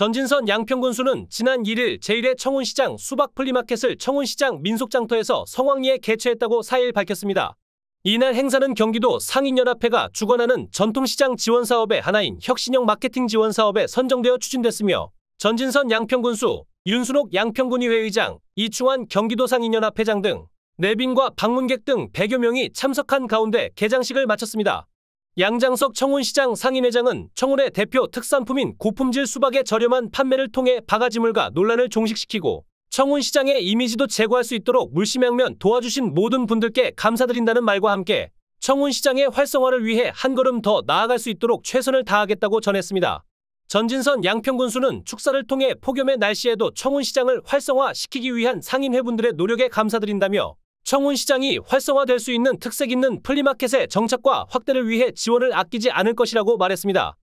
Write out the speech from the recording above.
전진선 양평군수는 지난 1일 제1회 청운시장 수박 플리마켓을 청운시장 민속장터에서 성황리에 개최했다고 4일 밝혔습니다. 이날 행사는 경기도 상인연합회가 주관하는 전통시장 지원사업의 하나인 혁신형 마케팅 지원사업에 선정되어 추진됐으며 전진선 양평군수, 윤순옥 양평군의회 의장, 이충환 경기도 상인연합회장 등 내빈과 방문객 등 100여 명이 참석한 가운데 개장식을 마쳤습니다. 양장석 청운시장 상인회장은 청운의 대표 특산품인 고품질 수박의 저렴한 판매를 통해 바가지물과 논란을 종식시키고 청운시장의 이미지도 제고할 수 있도록 물심양면 도와주신 모든 분들께 감사드린다는 말과 함께 청운시장의 활성화를 위해 한 걸음 더 나아갈 수 있도록 최선을 다하겠다고 전했습니다. 전진선 양평군수는 축사를 통해 폭염의 날씨에도 청운시장을 활성화시키기 위한 상인회분들의 노력에 감사드린다며 청운시장이 활성화될 수 있는 특색 있는 플리마켓의 정착과 확대를 위해 지원을 아끼지 않을 것이라고 말했습니다.